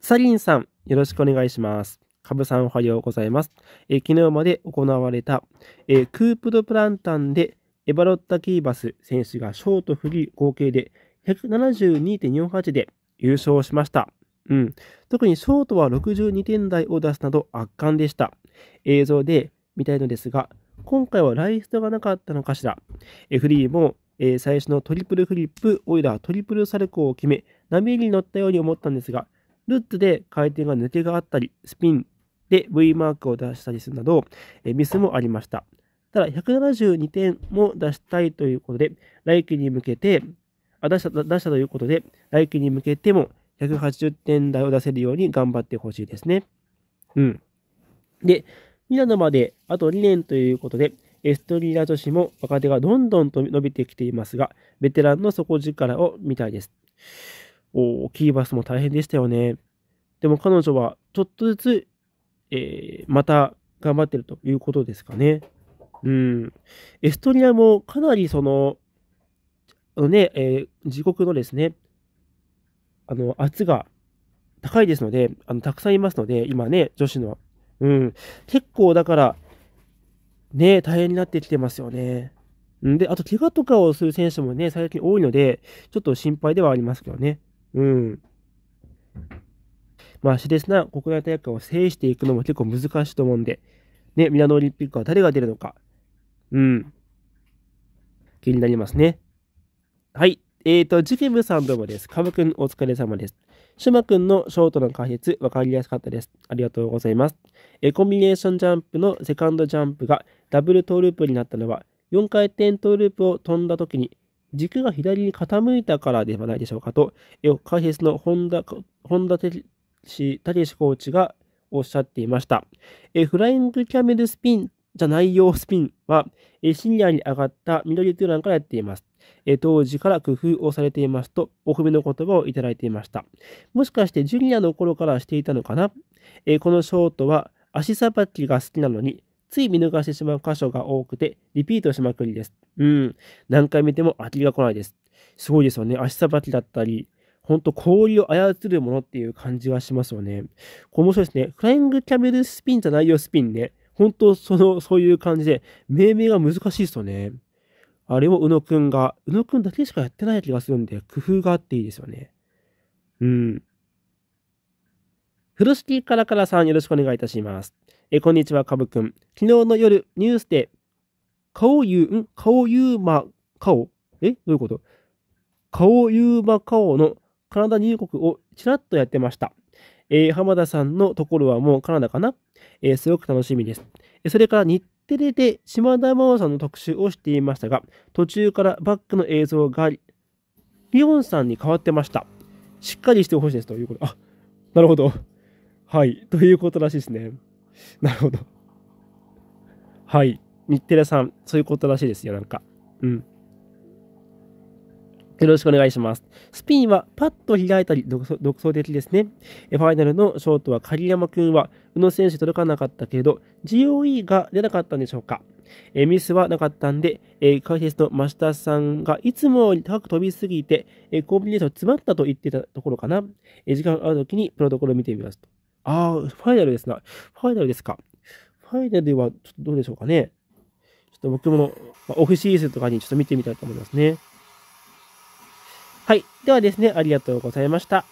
サリンさん、よろしくお願いします。カブさんおはようございます。え昨日まで行われた、えクープドプランタンでエバロッタ・キーバス選手がショートフリー合計で172.48で優勝しました。うん。特にショートは62点台を出すなど圧巻でした。映像で見たいのですが、今回はライストがなかったのかしら。フリーも、えー、最初のトリプルフリップ、オイラートリプルサルコーを決め、波に乗ったように思ったんですが、ルッツで回転が抜けがあったり、スピンで V マークを出したりするなど、えミスもありました。ただ、172点も出したいということで、来季に向けて、あ出した出したということで、来季に向けても180点台を出せるように頑張ってほしいですね。うん。で、ミラノまであと2年ということで、エストニア女子も若手がどんどんと伸びてきていますが、ベテランの底力を見たいです。大きいバスも大変でしたよね。でも彼女はちょっとずつ、えー、また頑張ってるということですかね。うん。エストニアもかなりその、あのね、えー、自国のですね、あの、圧が高いですので、あの、たくさんいますので、今ね、女子の。うん。結構だから、ね、大変になってきてますよね。んで、あと、怪我とかをする選手もね、最近多いので、ちょっと心配ではありますけどね。うん。まあ、熾烈な国内大会を制していくのも結構難しいと思うんで、ね、ミラノオリンピックは誰が出るのか、うん、気になりますね。はい。えーと、ジケムさんどうもです。カブくんお疲れ様です。シュマくんのショートの解説、わかりやすかったです。ありがとうございます。えコンビネーションジャンプのセカンドジャンプがダブルトーループになったのは、4回転トーループを飛んだ時に軸が左に傾いたからではないでしょうかと、解説の本田、本田哲志コーチがおっしゃっていました。フライングキャメルスピンじゃないよスピンは、シニアに上がった緑トゥーランからやっています。当時から工夫をされていますと、お褒めの言葉をいただいていました。もしかしてジュニアの頃からしていたのかなこのショートは足さばきが好きなのに、つい見逃してしまう箇所が多くて、リピートしまくりです。うん。何回見ても飽きが来ないです。すごいですよね。足さばきだったり、ほんと氷を操るものっていう感じはしますよね。これ面白いですね。フライングキャメルスピンじゃないよ、スピンね。本当その、そういう感じで、命名が難しいですよね。あれも、宇野くんが、宇野くんだけしかやってない気がするんで、工夫があっていいですよね。うん。風呂敷カラカラさんよろしくお願いいたします。えこんにちは、かぶくん。昨日の夜、ニュースで、顔ゆう、ん顔ゆうま、顔えどういうこと顔ゆうま顔のカナダ入国をちらっとやってました。えー、浜田さんのところはもうカナダかなえー、すごく楽しみです。えそれから日テレで島田真央さんの特集をしていましたが、途中からバックの映像があり、リオンさんに変わってました。しっかりしてほしいですということ。あ、なるほど。はい。ということらしいですね。なるほど。はい。日テレさん、そういうことらしいですよ、なんか。うん。よろしくお願いします。スピンはパッと開いたり独創的ですね。ファイナルのショートは鍵山君は宇野選手届かなかったけれど、GOE が出なかったんでしょうか。えミスはなかったんで、え解説の増田さんがいつもより高く飛びすぎて、えコンビネーション詰まったと言ってたところかな。え時間ある時にプロトコルを見てみますと。ああ、ファイナルですな。ファイナルですか。ファイナルでは、ちょっとどうでしょうかね。ちょっと僕も、まオフシーズンとかにちょっと見てみたいと思いますね。はい。ではですね、ありがとうございました。